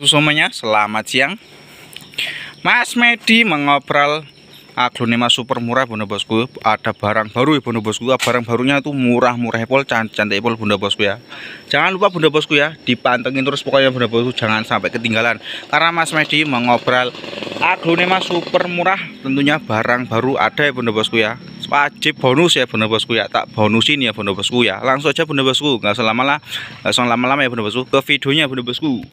Semuanya selamat siang Mas Medi mengobrol aglonema super murah bunda bosku ada barang baru ya bunda bosku ah, barang barunya itu murah-murah pol cantik pol bunda bosku ya jangan lupa bunda bosku ya dipantengin terus pokoknya bunda bosku jangan sampai ketinggalan karena Mas Medi mengobrol aglonema super murah tentunya barang baru ada ya bunda bosku ya wajib bonus ya bunda bosku ya tak bonusin ya bunda bosku ya langsung aja bunda bosku nggak usah lama-lama nggak lama-lama ya bunda bosku ke videonya bunda bosku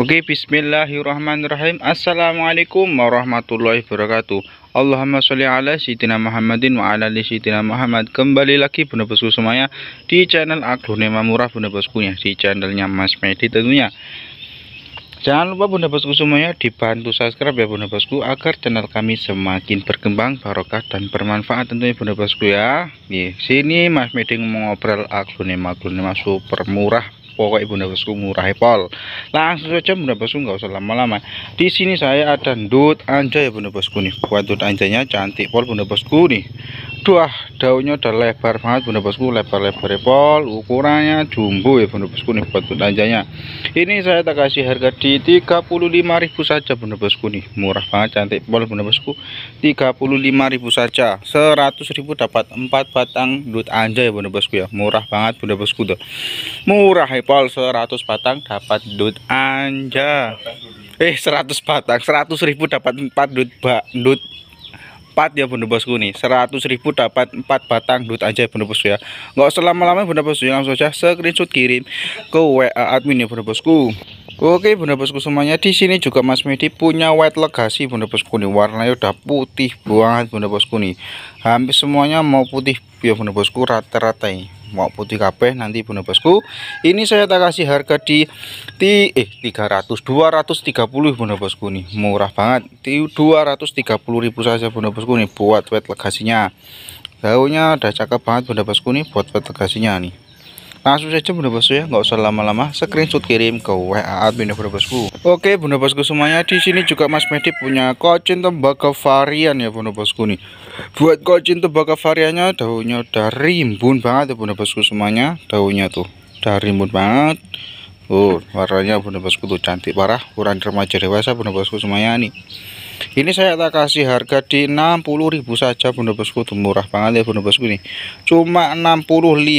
Oke, okay, bismillahirrahmanirrahim. Assalamualaikum warahmatullahi wabarakatuh. Allahumma sholli ala sayyidina Muhammadin wa ala ali sayyidina Muhammad. Kembali lagi Bunda Bosku semuanya di channel Aglonema Murah Bunda Bosku ya, di channelnya Mas Medi tentunya. Jangan lupa Bunda Bosku semuanya dibantu subscribe ya Bunda Bosku agar channel kami semakin berkembang, barokah dan bermanfaat tentunya Bunda Bosku ya. Di sini Mas Medi ngobrol aglonema aglonema super murah pokoknya bunda bosku murah eh, pol langsung saja bunda bosku nggak usah lama-lama di sini saya ada dut anjay ya, bunda bosku nih buat dut anjaynya cantik pol bunda bosku nih dua daunnya udah lebar banget bunda bosku lebar-lebar eh, pol ukurannya jumbo ya bunda bosku nih buat dut anjaynya ini saya tak kasih harga di 35.000 saja bunda bosku nih murah banget cantik pol bunda bosku 35.000 saja 100.000 dapat 4 batang dut anjay ya, bunda bosku ya murah banget bunda bosku tuh murah ya pol 100 batang dapat dut anja eh 100 batang 100 ribu dapat 4 dut bak dut 4 ya bunda bosku nih 100 ribu dapat 4 batang dut aja ya bunda bosku ya nggak usah lama-lama bunda bosku ya langsung saja screenshot kirim ke WA admin ya bunda bosku Oke bunda bosku semuanya di sini juga Mas Medi punya white legacy bunda bosku nih warnanya udah putih banget bunda bosku nih hampir semuanya mau putih ya bunda bosku rata-rata ini mau putih kabeh nanti Bunda Bosku. Ini saya tak kasih harga di, di eh 300 230 Bunda Bosku nih. Murah banget. Di ribu saja Bunda Bosku nih buat wet legasinya. Daunnya udah cakep banget Bunda Bosku nih buat wet legasinya nih langsung saja bunda bosku ya nggak usah lama-lama screenshot kirim ke WA admin bunda bosku oke bunda bosku semuanya di sini juga Mas Medip punya kocin tembaga varian ya bunda bosku nih buat kocin tembaga variannya daunnya udah rimbun banget ya bunda bosku semuanya daunnya tuh udah rimbun banget Oh, warnanya bunda bosku tuh cantik parah ukuran remaja dewasa bunda bosku semuanya nih ini saya tak kasih harga di 60.000 saja Bunda Bosku tuh murah banget ya Bunda Bosku ini cuma 65.000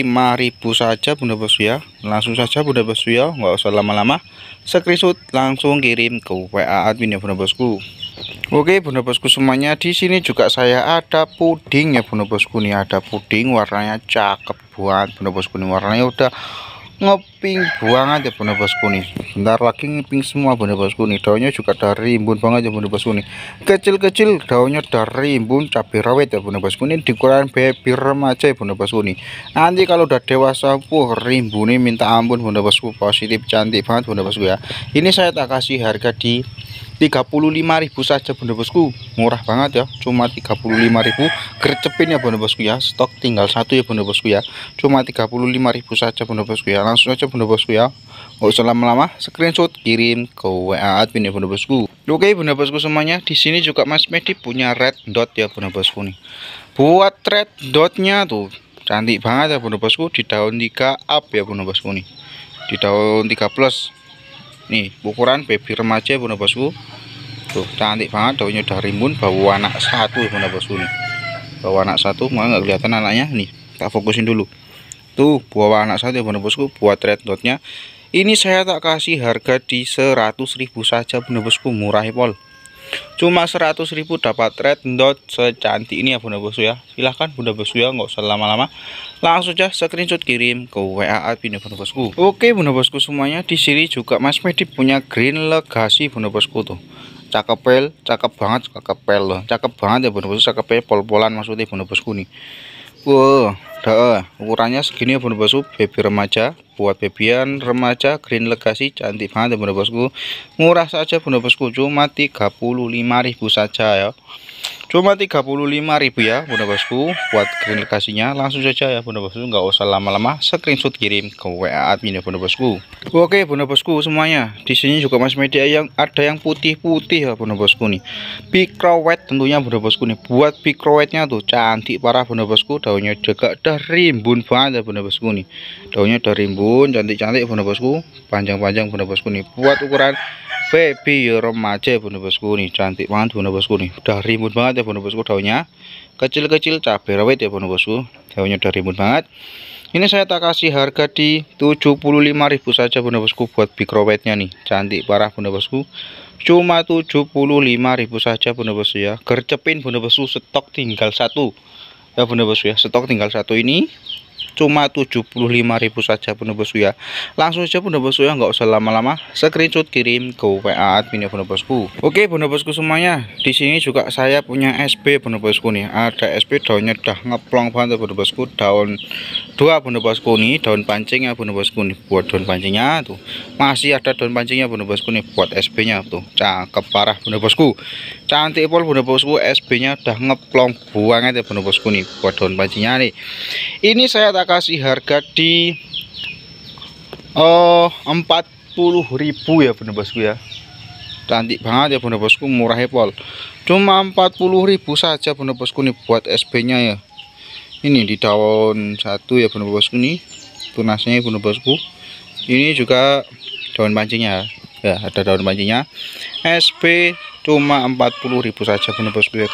saja Bunda Bosku ya langsung saja Bunda Bosku ya nggak usah lama-lama screenshot langsung kirim ke WA admin ya Bunda Bosku Oke Bunda Bosku semuanya di sini juga saya ada puding ya Bunda Bosku nih ada puding warnanya cakep buat Bunda Bosku nih warnanya udah ngeping buangan ya bunda bosku nih bentar lagi ngeping semua bunda bosku nih daunnya juga dari rimbun banget ya bunda bosku nih kecil-kecil daunnya dari rimbun cabai rawit ya bunda bosku nih dikurangin baby remaja ya bunda bosku nih nanti kalau udah dewasa puh rimbun nih minta ampun bunda bosku positif cantik banget bunda bosku ya ini saya tak kasih harga di 35.000 saja Bunda Bosku. Murah banget ya, cuma 35.000 gercepin ya Bunda Bosku ya. Stok tinggal satu ya Bunda Bosku ya. Cuma 35.000 saja Bunda Bosku ya. Langsung aja Bunda Bosku ya. Enggak usah lama-lama, screenshot kirim ke WA admin ya Bunda Bosku. Oke Bunda Bosku semuanya, di sini juga Mas Medi punya red dot ya Bunda Bosku nih. Buat red dotnya tuh cantik banget ya Bunda Bosku di daun 3 up ya Bunda Bosku nih. Di daun 3 plus nih ukuran baby remaja bunda bosku tuh cantik banget daunnya udah rimbun bau anak satu bunda bosku nih bau anak satu mau nggak kelihatan anaknya nih tak fokusin dulu tuh buah anak satu ya bunda bosku buat red dotnya ini saya tak kasih harga di 100.000 saja bunda bosku murah pol cuma 100.000 dapat red dot secantik ini ya bunda bosu ya silahkan bunda bosu ya nggak usah lama-lama langsung aja screenshot kirim ke WA admin bunda bosku oke bunda bosku semuanya di sini juga Mas medip punya green legacy bunda bosku tuh cakep pel cakep banget cakep pel loh cakep banget ya bunda bosku cakep ya, pol-polan maksudnya bunda bosku nih wow dah ukurannya segini ya bunda bosku baby remaja buat bebian remaja green legacy cantik banget ya bener bosku murah saja bener bosku cuma ribu saja ya cuma ribu ya bener bosku buat green legasinya langsung saja ya bener bosku nggak usah lama-lama screenshot kirim ke WA admin ya bener bosku oke bener bosku semuanya di sini juga masih media ya, yang ada yang putih-putih ya bener bosku nih big white tentunya bener bosku nih buat big nya tuh cantik parah bener bosku daunnya juga udah rimbun banget ya bener bosku nih daunnya udah rimbun bun cantik-cantik bunda bosku panjang-panjang bunda bosku nih buat ukuran baby remaja bunda bosku nih cantik banget bunda bosku nih udah rimbun banget ya bunda bosku daunnya kecil-kecil cabai rawit ya bunda bosku daunnya udah rimbun banget ini saya tak kasih harga di 75.000 saja bunda bosku buat big rawitnya nih cantik parah bunda bosku cuma 75.000 saja bunda bosku ya gercepin bunda bosku stok tinggal satu ya bunda bosku ya stok tinggal satu ini cuma 75.000 saja bosku ya langsung saja bosku ya nggak usah lama-lama screenshot kirim ke WA admin ya bosku oke bosku semuanya di sini juga saya punya SP bosku nih ada SP daunnya dah ngeplong banget bosku daun dua bosku nih daun pancingnya ya bosku nih buat daun pancingnya tuh masih ada daun pancingnya bosku nih buat SP nya tuh cakep parah bosku cantik pol bunda bosku SB-nya udah ngeplong buangnya ya bunda bosku nih buat daun pancinya nih ini saya tak kasih harga di oh uh, 40.000 ya bunda bosku ya cantik banget ya bunda bosku murah ya pol cuma ribu saja bunda bosku nih buat SB-nya ya ini di daun satu ya bunda bosku nih tunasnya ya bener bosku ini juga daun pancinya ya ada daun pancinya SP cuma 40.000 saja bener bosku ya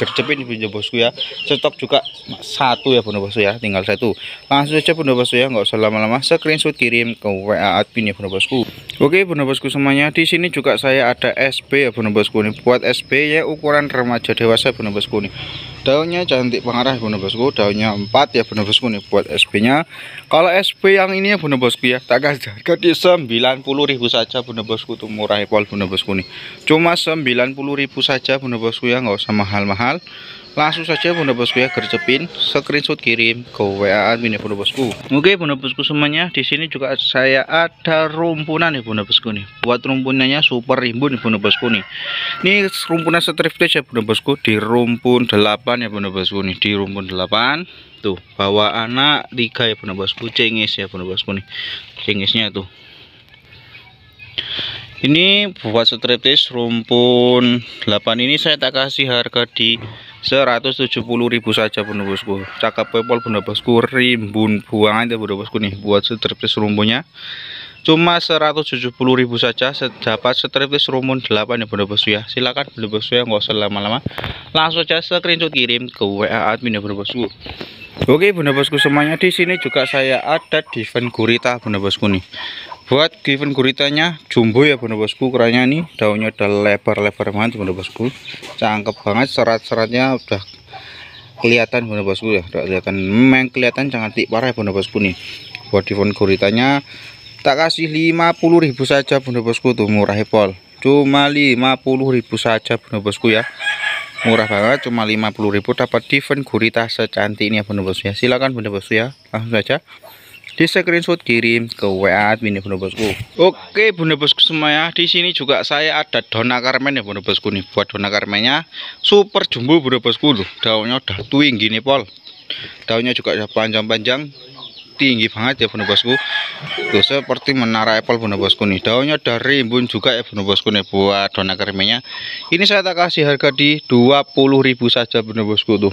gercepin bener bosku ya stok juga satu ya Bunda Bosku ya, tinggal satu. Langsung saja Bunda Bosku ya, nggak usah lama-lama screenshot kirim ke WA admin ya Bunda Bosku. Oke Bunda Bosku semuanya, di sini juga saya ada sp ya Bunda Bosku ini Buat sp ya ukuran remaja dewasa Bunda Bosku nih. Daunnya cantik pengarah ya Bunda Bosku, daunnya empat ya Bunda Bosku nih buat sp nya Kalau sp yang ini ya Bunda Bosku ya, tak kasih harga di ribu saja Bunda Bosku tuh murah ya Bunda Bosku nih. Cuma ribu saja Bunda Bosku ya, nggak usah mahal-mahal langsung saja bunda bosku ya gercepin screenshot kirim ke WA admin ya bunda bosku oke bunda bosku semuanya di sini juga saya ada rumpunan nih bunda bosku nih buat rumpunannya super rimbun nih bunda bosku nih ini rumpunan striptease ya bunda bosku di rumpun 8 ya bunda bosku nih di rumpun 8 tuh bawa anak 3 ya bunda bosku cengis ya bunda bosku nih cengisnya tuh ini buat striptease rumpun 8 ini saya tak kasih harga di 170.000 saja bunda bosku cakep pepol bunda bosku rimbun buang aja bunda bosku nih buat striptease rumpunya cuma 170.000 saja dapat striptease rumpun 8 ya bunda bosku ya silakan bunda bosku ya nggak usah lama-lama langsung aja screenshot kirim ke WA admin ya bunda bosku Oke Bunda bosku semuanya di sini juga saya ada di fan gurita Bunda bosku nih buat given guritanya jumbo ya bener bosku kerannya nih daunnya udah lebar-lebar banget bener bosku cangkep banget serat-seratnya udah kelihatan bener bosku ya udah kelihatan memang kelihatan cantik parah ya bener bosku nih buat given guritanya tak kasih ribu saja bener bosku tuh murah pol cuma ribu saja bener bosku ya murah banget cuma ribu dapat given gurita secantik ini ya bener bosku ya silakan bener bosku ya langsung saja di screenshot kirim ke WA admin ya Bunda Bosku. Oke Bunda Bosku semuanya, di sini juga saya ada dona karmen ya Bunda Bosku nih buat dona karmennya super jumbo Bunda Bosku tuh. Daunnya udah tinggi nih Pol. Daunnya juga udah panjang-panjang tinggi banget ya Bunda Bosku. Tuh seperti menara apple Bunda Bosku nih. Daunnya udah rimbun juga ya Bunda Bosku nih buat dona karmennya. Ini saya tak kasih harga di 20.000 saja Bunda Bosku tuh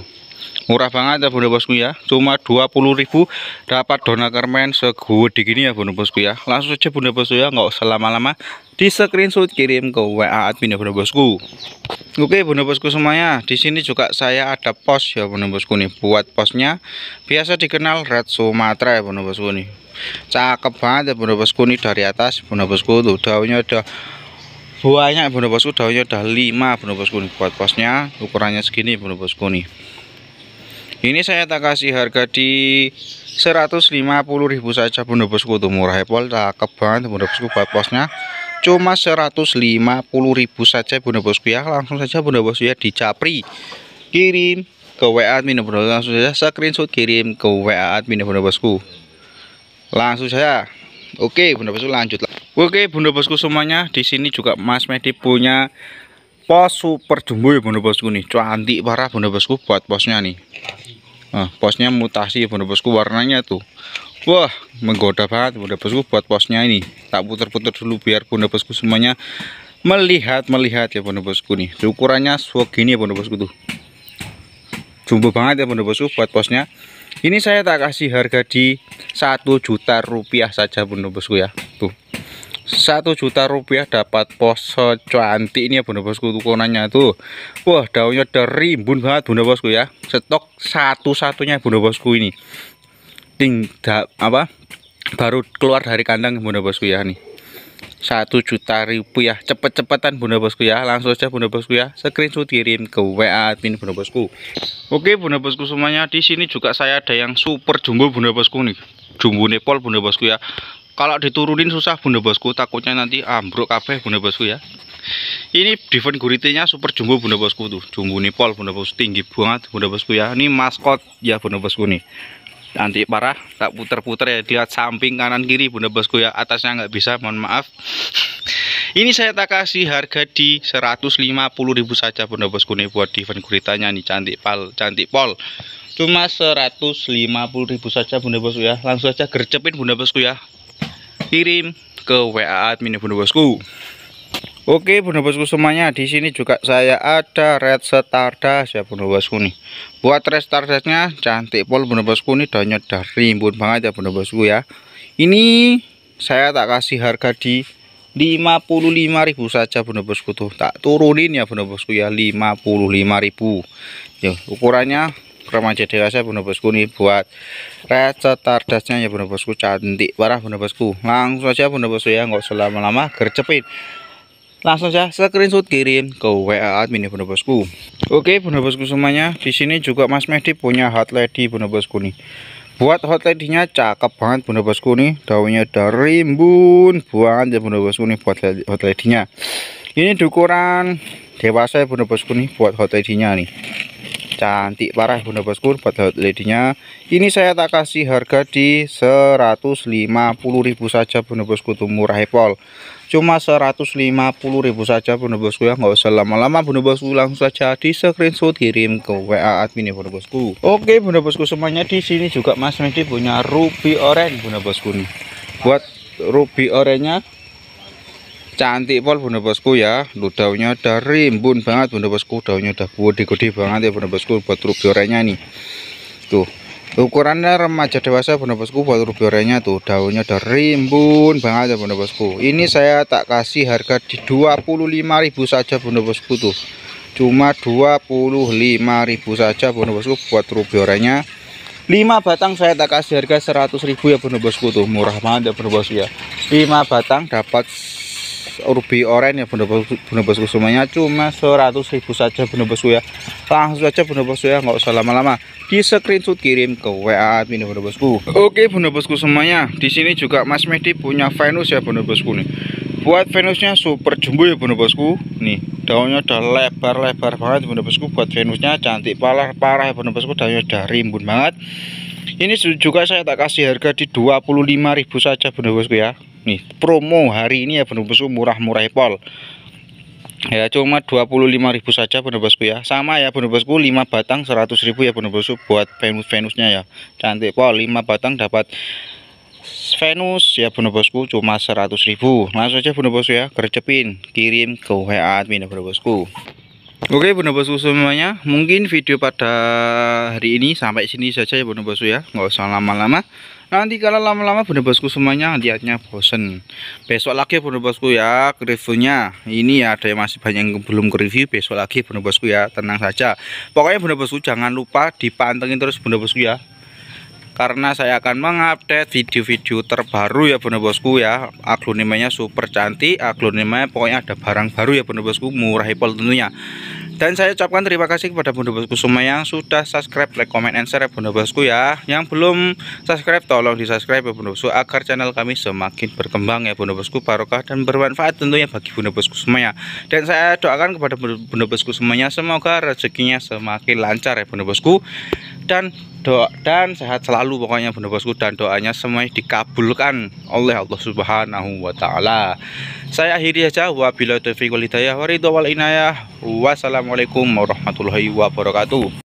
murah banget ya bunda bosku ya cuma 20.000 dapat dona kermen segede gini ya bunda bosku ya langsung saja bunda bosku ya nggak usah lama-lama di screenshot kirim ke WA admin ya bunda bosku Oke bunda bosku semuanya di sini juga saya ada pos ya bunda bosku nih buat posnya biasa dikenal red Sumatra ya bunda bosku nih cakep banget ya bunda bosku nih dari atas bunda bosku tuh daunnya udah banyak bunda bosku daunnya udah 5 bunda bosku nih buat posnya ukurannya segini bunda bosku nih ini saya tak kasih harga di 150.000 saja Bunda Bosku tuh murah hepol pol cakep Bunda Bosku buat posnya cuma 150.000 saja Bunda Bosku ya langsung saja Bunda Bosku ya di capri kirim ke WA admin Bunda Bosku langsung saja screenshot kirim ke WA admin Bunda Bosku langsung saja Oke Bunda Bosku lanjut Oke Bunda Bosku semuanya di sini juga Mas Medi punya pos super jumbo ya bunda bosku nih cantik parah bunda bosku buat posnya nih nah, posnya mutasi ya bunda bosku warnanya tuh wah menggoda banget bunda bosku buat posnya ini tak putar-putar dulu biar bunda bosku semuanya melihat-melihat ya bunda bosku nih ukurannya segini ya bunda bosku tuh jumbo banget ya bunda bosku buat posnya ini saya tak kasih harga di satu juta rupiah saja bunda bosku ya tuh satu juta rupiah dapat pos secantik ini ya bunda bosku tukonannya tuh wah daunnya dari banget bunda bosku ya stok satu-satunya bunda bosku ini tinggal apa baru keluar dari kandang bunda bosku ya nih satu juta rupiah cepet-cepetan bunda bosku ya langsung saja bunda bosku ya screenshot kirim ke WA admin bunda bosku oke bunda bosku semuanya di sini juga saya ada yang super jumbo bunda bosku nih jumbo Nepal bunda bosku ya kalau diturunin susah bunda bosku takutnya nanti ambruk kabeh bunda bosku ya ini different guritinya super jumbo bunda bosku tuh jumbo nipol bunda bosku tinggi banget bunda bosku ya ini maskot ya bunda bosku nih nanti parah tak puter-puter ya lihat samping kanan kiri bunda bosku ya atasnya nggak bisa mohon maaf ini saya tak kasih harga di 150.000 saja bunda bosku nih buat different guritanya nih cantik pal cantik pol cuma 150.000 saja bunda bosku ya langsung aja gercepin bunda bosku ya kirim ke WA admin Bunda Bosku. Oke Bunda Bosku semuanya, di sini juga saya ada red stardust ya Bunda Bosku nih. Buat red stardustnya cantik pol Bunda Bosku nih daunnya udah rimbun banget ya Bunda Bosku ya. Ini saya tak kasih harga di 55.000 saja Bunda Bosku tuh. Tak turunin ya Bunda Bosku ya 55.000. Ya, ukurannya remaja dewasa Bunda Bosku nih buat recet dasnya ya Bunda Bosku cantik parah Bunda Bosku. Langsung aja Bunda Bosku ya nggak usah lama-lama gercepin. Langsung aja screenshot kirim ke WA admin ya Bunda Bosku. Oke Bunda Bosku semuanya, di sini juga Mas Mehdi punya hot lady Bunda Bosku nih. Buat hot lady-nya cakep banget Bunda Bosku nih. Daunnya dari mbun buang ya Bunda Bosku nih buat hot lady-nya. Ini ukuran dewasa ya Bunda Bosku nih buat hot lady-nya nih cantik parah bunda bosku buat hot lady ini saya tak kasih harga di 150.000 saja bunda bosku tuh murah hepol cuma 150.000 saja bunda bosku ya nggak usah lama-lama bunda bosku langsung saja di screenshot kirim ke WA admin ya bunda bosku oke bunda bosku semuanya di sini juga Mas Medi punya ruby orange bunda bosku nih buat ruby orange cantik pol bunda bosku ya lu daunnya udah rimbun banget bunda bosku daunnya udah gede-gede banget ya bunda bosku buat rubi orenya nih tuh ukurannya remaja dewasa bunda bosku buat rubi orenya tuh daunnya udah rimbun banget ya bunda bosku ini saya tak kasih harga di 25.000 saja bunda bosku tuh cuma 25.000 saja bunda bosku buat rubi orenya 5 batang saya tak kasih harga 100.000 ya bunda bosku tuh murah banget ya bunda bosku ya 5 batang dapat ruby orange ya bosku semuanya cuma 100 ribu saja bosku ya langsung saja bosku ya nggak usah lama-lama di screenshot kirim ke WA admin ya, bosku. oke bosku semuanya di sini juga Mas Medi punya Venus ya bosku nih buat Venusnya super jumbo ya bosku. nih daunnya udah lebar-lebar banget bosku. buat Venusnya cantik parah parah ya bosku. daunnya udah rimbun banget ini juga saya tak kasih harga di 25.000 saja bener bosku ya nih promo hari ini ya bener bosku murah-murah pol ya cuma 25.000 saja bener bosku ya sama ya bener bosku 5 batang 100.000 ya bener bosku buat Venus Venusnya ya cantik pol 5 batang dapat Venus ya bener bosku cuma 100.000 langsung aja bener bosku ya gercepin kirim ke WA admin ya bener bosku Oke okay, bunda bosku semuanya mungkin video pada hari ini sampai sini saja ya bunda bosku ya nggak usah lama-lama nanti kalau lama-lama bunda bosku semuanya lihatnya bosen besok lagi bunda ya, bosku ya reviewnya ini ya ada yang masih banyak yang belum ke review besok lagi bunda bosku ya tenang saja pokoknya bunda bosku jangan lupa dipantengin terus bunda bosku ya karena saya akan mengupdate video-video terbaru ya bener bosku ya aglonimanya super cantik aglonimanya pokoknya ada barang baru ya bener bosku murah hipol tentunya dan saya ucapkan terima kasih kepada bunda bosku semua yang sudah subscribe like comment and share ya bunda bosku ya yang belum subscribe tolong di subscribe ya bunda bosku agar channel kami semakin berkembang ya bunda bosku barokah dan bermanfaat tentunya bagi bunda bosku semuanya dan saya doakan kepada bunda bosku semuanya semoga rezekinya semakin lancar ya bunda bosku dan doa dan sehat selalu pokoknya Bunda Bosku dan doanya semuanya dikabulkan oleh Allah Subhanahu wa taala. Saya akhiri saja wabillahi taufiq wal hidayah wa wal inayah. Wassalamualaikum warahmatullahi wabarakatuh.